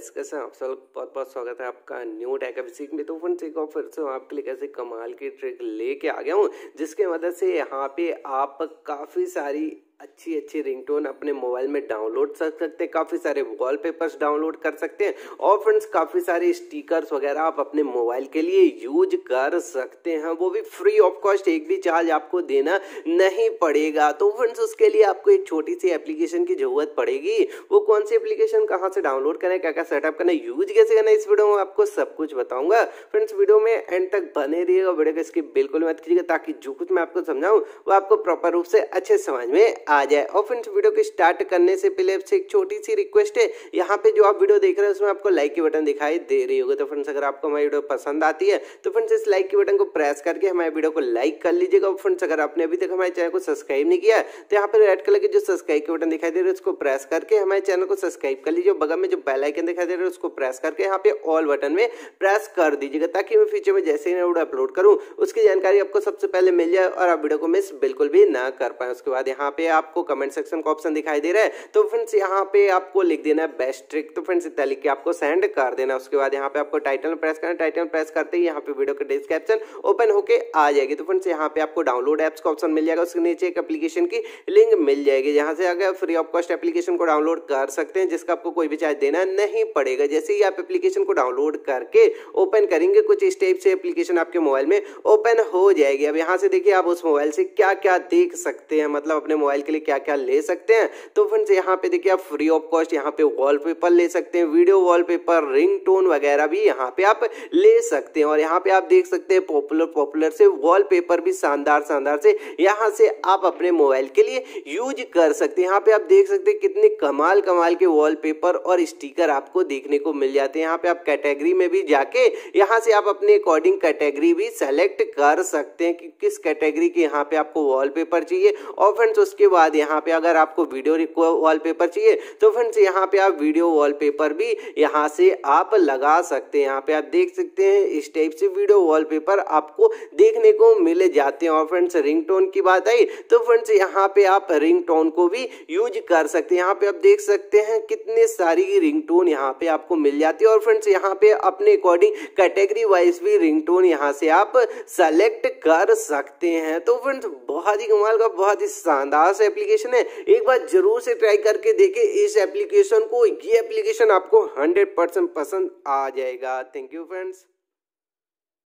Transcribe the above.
guys कैसे आप सब बहुत बहुत स्वागत है आपका न्यू टैक अभिषेक में तो फन से और फिर से आपके लिए कैसे कमाल की ट्रिक लेके आ गया हूँ जिसके मदद से यहाँ पे आप काफ़ी सारी अच्छी अच्छी रिंगटोन अपने मोबाइल में डाउनलोड कर सकते हैं काफ़ी सारे वॉलपेपर्स डाउनलोड कर सकते हैं और फ्रेंड्स काफ़ी सारे स्टिकर्स वगैरह आप अपने मोबाइल के लिए यूज कर सकते हैं वो भी फ्री ऑफ कॉस्ट एक भी चार्ज आपको देना नहीं पड़ेगा तो फ्रेंड्स उसके लिए आपको एक छोटी सी एप्लीकेशन की जरूरत पड़ेगी वो कौन सी एप्लीकेशन कहाँ से डाउनलोड करें क्या क्या सेटअप करना यूज कैसे करना इस वीडियो में आपको सब कुछ बताऊंगा फ्रेंड्स वीडियो में एंड तक बने रहिएगा वीडियो का स्किप बिल्कुल मत कीजिएगा ताकि जो कुछ मैं आपको समझाऊँ वो आपको प्रॉपर रूप से अच्छे समझ में आ जाए और फ्रेंड्स वीडियो को स्टार्ट करने से पहले आपसे एक छोटी सी रिक्वेस्ट है यहाँ पे जो आप वीडियो देख रहे हैं उसमें आपको लाइक के बटन दिखाई दे रही होगी तो फ्रेंड्स अगर आपको हमारी वीडियो पसंद आती है तो फ्रेंड्स इस लाइक के बटन को प्रेस करके हमारे वीडियो को लाइक कर लीजिएगा और फ्रेंड्स अगर आपने अभी तक हमारे चैनल को सब्सक्राइब नहीं किया तो यहाँ पर रेड कलर के जो सब्सक्राइब के बटन दिखाई दे रहे हैं उसको प्रेस करके हमारे चैनल को सब्सक्राइब कर लीजिए बगल में जो बेल आइकन दिखाई दे रहा है उसको प्रेस करके यहाँ पे ऑल बटन में प्रेस कर दीजिएगा ताकि मैं फ्यूचर में जैसे ही मैं वीडियो अपलोड करूँ उसकी जानकारी आपको सबसे पहले मिल जाए और आप वीडियो को मिस बिल्कुल भी ना कर पाए उसके बाद यहाँ पे आपको कमेंट सेक्शन का ऑप्शन दिखाई दे रहा है तो फ्रेंड्स यहाँ पे आपको लिख देना है बेस्ट ट्रिक तो फ्रेंड्स इतना लिख के आपको सेंड कर देना उसके बाद यहाँ पे आपको टाइटल प्रेस करना टाइटल प्रेस करते ही यहाँ पे वीडियो का डिस्क्रिप्शन ओपन होकर आ जाएगी तो फ्रेंड्स यहाँ पे आपको डाउनलोड एप्स का ऑप्शन मिल जाएगा उसके नीचे एक एप्लीकेशन की लिंक मिल जाएगी जहाँ से अगर फ्री ऑफ कॉस्ट एप्लीकेशन को डाउनलोड कर सकते हैं जिसका आपको कोई भी चार्ज देना नहीं पड़ेगा जैसे ही आप एप्लीकेशन को डाउनलोड करके ओपन करेंगे कुछ स्टेप से एप्लीकेशन आपके मोबाइल में ओपन हो जाएगी अब यहाँ से देखिए आप उस मोबाइल से क्या क्या देख सकते हैं मतलब अपने मोबाइल के लिए क्या क्या ले सकते हैं तो फ्रेंड्स यहाँ पे देखिए आप फ्री ऑफ कॉस्ट यहाँ पे वॉलपेपर ले सकते हैं वीडियो वॉलपेपर टोन वगैरह भी यहाँ पे आप ले सकते हैं और यहाँ पे आप देख सकते हैं पॉपुलर पॉपुलर से वॉलपेपर भी शानदार शानदार से यहाँ से आप अपने मोबाइल के लिए यूज कर सकते हैं यहाँ पे आप देख सकते हैं कितने कमाल कमाल के वॉलपेपर और स्टिकर आपको देखने को मिल जाते हैं यहाँ पे आप कैटेगरी में भी जाके यहाँ से आप अपने अकॉर्डिंग कैटेगरी भी सेलेक्ट कर सकते हैं कि किस कैटेगरी के यहाँ पे आपको वॉलपेपर चाहिए और फ्रेंड्स उसके बाद यहाँ पे अगर आपको वीडियो वॉलपेपर चाहिए तो फ्रेंड्स यहाँ पे आप वीडियो वॉलपेपर भी यहाँ से आप लगा सकते हैं यहाँ पे आप देख सकते हैं इस टाइप से वीडियो वॉलपेपर आपको देखने को मिल जाते हैं और फ्रेंड्स रिंग की बात आई तो फ्रेंड्स यहाँ पे आप रिंग को भी यूज कर सकते हैं यहाँ पे आप देख सकते हैं कितने सारी टोन यहाँ पे आपको मिल जाती है और फ्रेंड्स यहाँ पे अपने अकॉर्डिंग कैटेगरी वाइज भी रिंगटोन यहाँ से आप सेलेक्ट कर सकते हैं तो फ्रेंड्स बहुत ही कमाल का बहुत ही शानदार एप्लीकेशन है एक बार जरूर से ट्राई करके देखे इस एप्लीकेशन को ये एप्लीकेशन आपको हंड्रेड पसंद आ जाएगा थैंक यू फ्रेंड्स